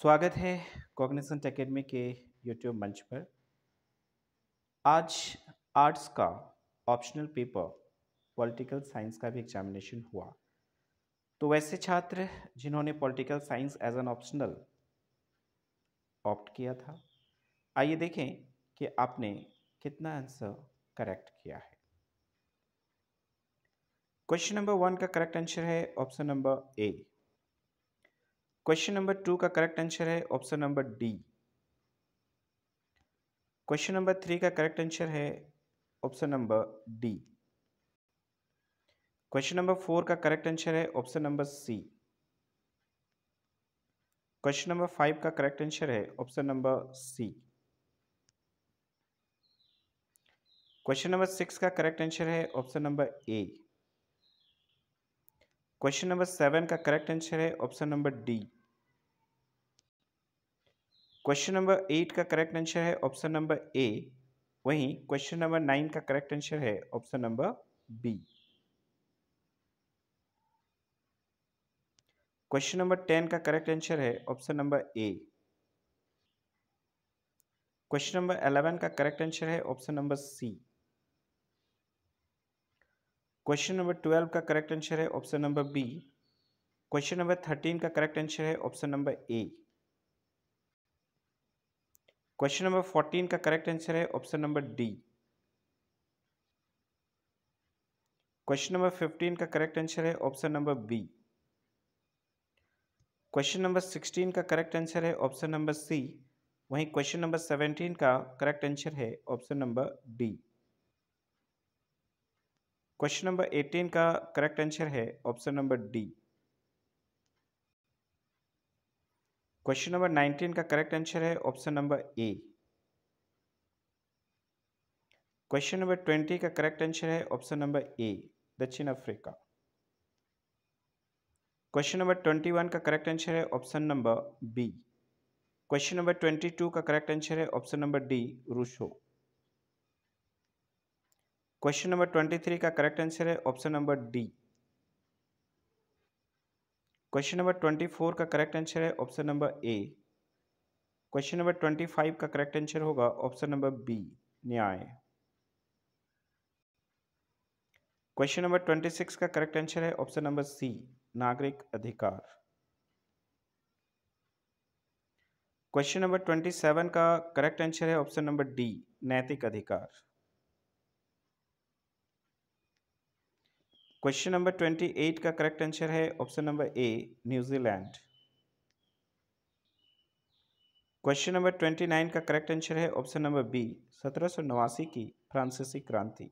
स्वागत है cognisant academy के यूट्यूब मंच पर आज आर्ट्स का ऑप्शनल पेपर पॉलिटिकल साइंस का भी एग्जामिनेशन हुआ तो वैसे छात्र जिन्होंने political science as an optional opt किया था आइए देखें कि आपने कितना आंसर करेक्ट किया है क्वेश्चन नंबर वन का करेक्ट आंसर है option number A question number two का करेक्ट आंसर है option number D question number three का करेक्ट आंसर है option number D question number four का करेक्ट आंसर है option number C question number five का correct answer है option number C question number six का correct answer है option number A question number seven का correct answer है option number D question number eight का correct answer है option number A वहीं question number nine का correct answer है option number B question number ten का correct answer है option number A question number eleven का correct answer है option number C question number twelve का correct answer है option number B question number thirteen का correct answer है option number A question number fourteen का correct answer है option number D question number fifteen का correct answer है option number B question number sixteen का correct answer है option number C वहीं question number seventeen का correct answer है option number D question number eighteen का correct answer है option number D question number nineteen का correct answer है option number A question number twenty का correct answer है option number A दक्षिण Africa question number twenty one का correct answer है option number B question number twenty two का correct answer है option number D Rousseau question number twenty three का correct answer है option number D question number twenty four का correct answer है option number A question number twenty five का correct answer होगा option number B न्याय question number twenty six का correct answer है option number C नागरिक अधिकार क्वेश्चन नंबर ट्वेंटी सेवन का करेक्ट आंसर है ऑप्शन नंबर डी नैतिक अधिकार क्वेश्चन नंबर ट्वेंटी एट का करेक्ट आंसर है option number A New Zealand question number twenty nine का करेक्ट आंसर है ऑप्शन नंबर बी सत्रह सौ नवासी की फ्रांसीसी क्रांति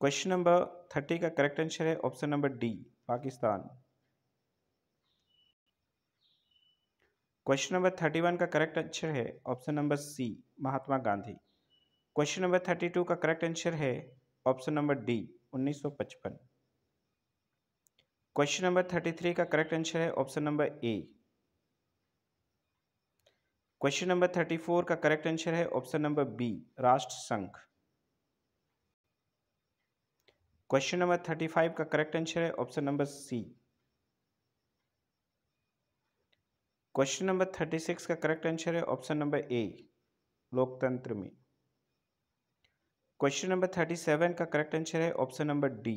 क्वेश्चन नंबर थर्टी का करेक्ट आंसर है option number D Pakistan question number thirty one का करेक्ट आंसर है option number C Mahatma Gandhi question number thirty two का करेक्ट आंसर है option number D 1955 question number 33 का करेक्ट आंसर है option number A question number 34 का correct answer है option number B राष्ट्र संघ क्वेश्चन नंबर 35 का करेक्ट आंसर है option number C question number 36 का करेक्ट आंसर है ऑप्शन नंबर ए लोकतंत्र में क्वेश्चन नंबर थर्टी सेवन का करेक्ट आंसर है option number D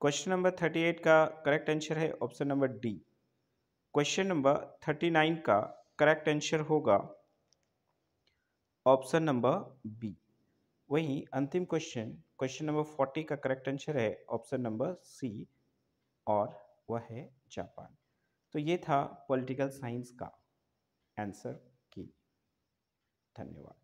question number thirty eight का करेक्ट आंसर है option number D question number thirty nine का correct answer होगा ऑप्शन नंबर बी वहीं अंतिम क्वेश्चन क्वेश्चन नंबर फोर्टी का correct answer है ऑप्शन नंबर सी और वह है जापान तो ये था पॉलिटिकल साइंस का आंसर धन्यवाद